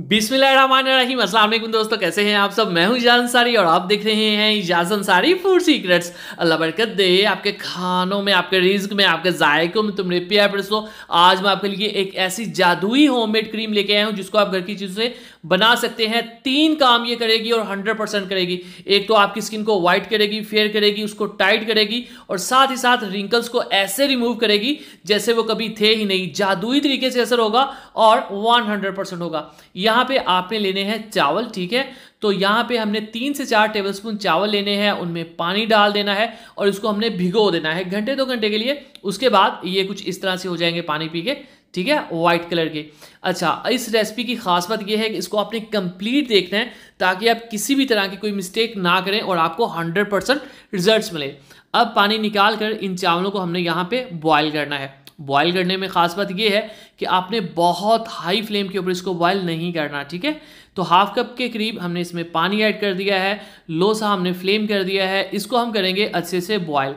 बिस्मिल्लाहिर्रहमानिर्रहीम अस्सलाम वालेकुम दोस्तों कैसे हैं आप सब मैं हूं इजाज अंसारी और आप देख रहे हैं इजाज अंसारी फूड सीक्रेट्स अल्लाह बरकत दे आपके खानों में आपके रिज्क में आपके जायकों में तुमने प्यार परसों आज मैं आपके लिए एक ऐसी जादुई होममेड क्रीम लेके आया हूं जिसको आप घर की चीज़ों से बना सकते हैं तीन काम ये करेगी और हंड्रेड परसेंट करेगी एक तो आपकी स्किन को वाइट करेगी फेयर करेगी उसको टाइट करेगी और साथ ही साथ रिंकल्स को ऐसे रिमूव करेगी जैसे वो कभी थे ही नहीं जादुई तरीके से असर होगा और वन हंड्रेड परसेंट होगा यहाँ पे आपने लेने हैं चावल ठीक है तो यहाँ पे हमने तीन से चार टेबलस्पून चावल लेने हैं उनमें पानी डाल देना है और इसको हमने भिगो देना है घंटे दो घंटे के लिए उसके बाद ये कुछ इस तरह से हो जाएंगे पानी पी के ठीक है वाइट कलर के अच्छा इस रेसिपी की खास बात यह है कि इसको आपने कंप्लीट देखना है ताकि आप किसी भी तरह की कोई मिस्टेक ना करें और आपको 100 परसेंट रिजल्ट मिले अब पानी निकाल कर इन चावलों को हमने यहाँ पे बॉयल करना है बॉयल करने में ख़ास बात यह है कि आपने बहुत हाई फ्लेम के ऊपर इसको बॉयल नहीं करना ठीक है तो हाफ कप के करीब हमने इसमें पानी ऐड कर दिया है लो सा हमने फ्लेम कर दिया है इसको हम करेंगे अच्छे से बॉयल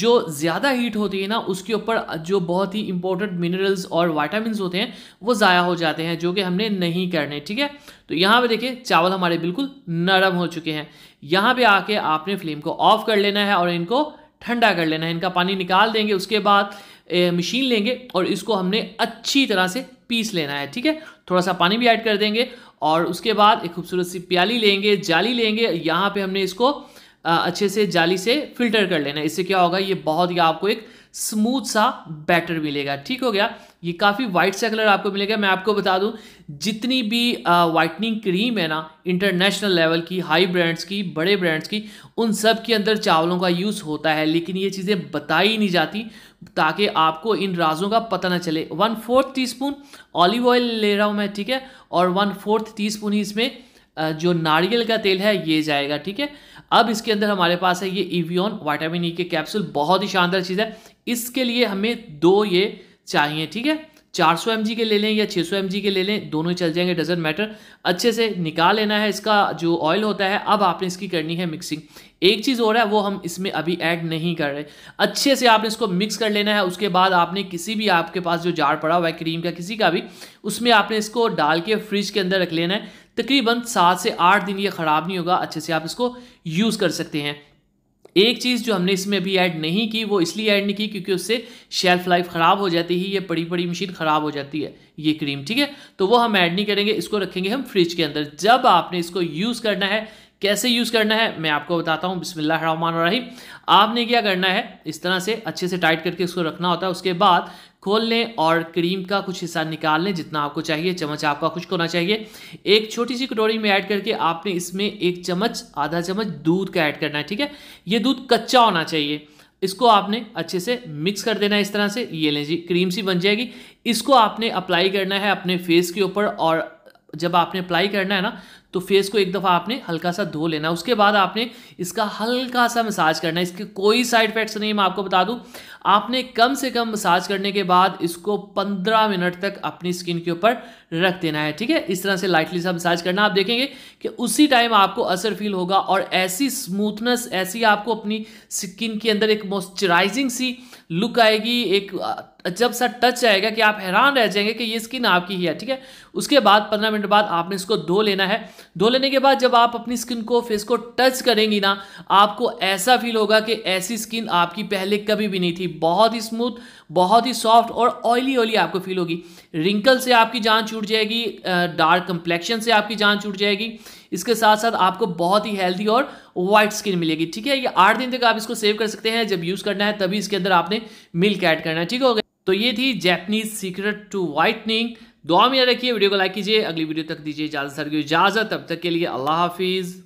जो ज़्यादा हीट होती है ना उसके ऊपर जो बहुत ही इंपॉर्टेंट मिनरल्स और वाइटामिन होते हैं वो ज़ाया हो जाते हैं जो कि हमने नहीं करने ठीक है तो यहाँ पे देखिए चावल हमारे बिल्कुल नरम हो चुके हैं यहाँ पे आके आपने फ्लेम को ऑफ कर लेना है और इनको ठंडा कर लेना है इनका पानी निकाल देंगे उसके बाद मशीन लेंगे और इसको हमने अच्छी तरह से पीस लेना है ठीक है थोड़ा सा पानी भी ऐड कर देंगे और उसके बाद एक खूबसूरत सी प्याली लेंगे जाली लेंगे यहाँ पे हमने इसको अच्छे से जाली से फिल्टर कर लेना है इससे क्या होगा ये बहुत ही आपको एक स्मूथ सा बैटर मिलेगा ठीक हो गया ये काफ़ी वाइट सा कलर आपको मिलेगा मैं आपको बता दूं जितनी भी वाइटनिंग क्रीम है ना इंटरनेशनल लेवल की हाई ब्रांड्स की बड़े ब्रांड्स की उन सब के अंदर चावलों का यूज़ होता है लेकिन ये चीज़ें बताई नहीं जाती ताकि आपको इन राजों का पता ना चले one fourth teaspoon olive oil ले रहा हूँ मैं ठीक है और वन फोर्थ टी स्पून ही इसमें जो नारियल का तेल है ये जाएगा ठीक है अब इसके अंदर हमारे पास है ये इवियन वाइटामिन ई के कैप्सूल बहुत ही शानदार चीज़ है इसके लिए हमें दो ये चाहिए ठीक है चार सौ के ले लें या छः सौ के ले लें दोनों ही चल जाएंगे डजेंट मैटर अच्छे से निकाल लेना है इसका जो ऑयल होता है अब आपने इसकी करनी है मिक्सिंग एक चीज़ हो रहा है वो हम इसमें अभी ऐड नहीं कर रहे अच्छे से आपने इसको मिक्स कर लेना है उसके बाद आपने किसी भी आपके पास जो जार पड़ा हुआ है क्रीम का किसी का भी उसमें आपने इसको डाल के फ्रिज के अंदर रख लेना है तकरीबन सात से आठ दिन ये ख़राब नहीं होगा अच्छे से आप इसको यूज़ कर सकते हैं एक चीज़ जो हमने इसमें अभी ऐड नहीं की वो इसलिए ऐड नहीं की क्योंकि उससे शेल्फ लाइफ ख़राब हो जाती है ये बड़ी बड़ी मशीन ख़राब हो जाती है ये क्रीम ठीक है तो वो हम ऐड नहीं करेंगे इसको रखेंगे हम फ्रिज के अंदर जब आपने इसको यूज़ करना है कैसे यूज़ करना है मैं आपको बताता हूँ रही आपने क्या करना है इस तरह से अच्छे से टाइट करके उसको रखना होता है उसके बाद खोल लें और क्रीम का कुछ हिस्सा निकाल लें जितना आपको चाहिए चम्मच आपका खुश्क होना चाहिए एक छोटी सी कटोरी में ऐड करके आपने इसमें एक चम्मच आधा चम्मच दूध का ऐड करना है ठीक है ये दूध कच्चा होना चाहिए इसको आपने अच्छे से मिक्स कर देना है इस तरह से ये लें जी क्रीम सी बन जाएगी इसको आपने अप्लाई करना है अपने फेस के ऊपर और जब आपने अप्लाई करना है ना तो फेस को एक दफ़ा आपने हल्का सा धो लेना उसके बाद आपने इसका हल्का सा मसाज करना इसके कोई साइड इफेक्ट्स नहीं मैं आपको बता दूँ आपने कम से कम मसाज करने के बाद इसको पंद्रह मिनट तक अपनी स्किन के ऊपर रख देना है ठीक है इस तरह से लाइटली सा मसाज करना आप देखेंगे कि उसी टाइम आपको असर फील होगा और ऐसी स्मूथनेस ऐसी आपको अपनी स्किन के अंदर एक मॉइस्चराइजिंग सी लुक आएगी एक जब सा टच आएगा कि आप हैरान रह जाएंगे कि ये स्किन आपकी ही है ठीक है उसके बाद पंद्रह मिनट बाद आपने इसको धो लेना है धो लेने के बाद जब आप अपनी स्किन को फेस को टच करेंगी ना आपको ऐसा फील होगा कि ऐसी स्किन आपकी पहले कभी भी नहीं थी बहुत ही स्मूथ बहुत ही सॉफ्ट और ऑयली ऑयली आपको फील होगी रिंकल से आपकी जान छूट जाएगी डार्क कंप्लेक्शन से आपकी जान छूट जाएगी इसके साथ साथ आपको बहुत ही हेल्दी और व्हाइट स्किन मिलेगी ठीक है ये आठ दिन तक आप इसको सेव कर सकते हैं जब यूज़ करना है तभी इसके अंदर आपने मिल्क ऐड करना है ठीक हो गया तो ये थी जैपनीज सीक्रेट टू व्हाइटनिंग दुआ में याद रखिए वीडियो को लाइक कीजिए अगली वीडियो तक दीजिए इजाजत सर की इजाजत तब तक के लिए अल्लाह हाफिज़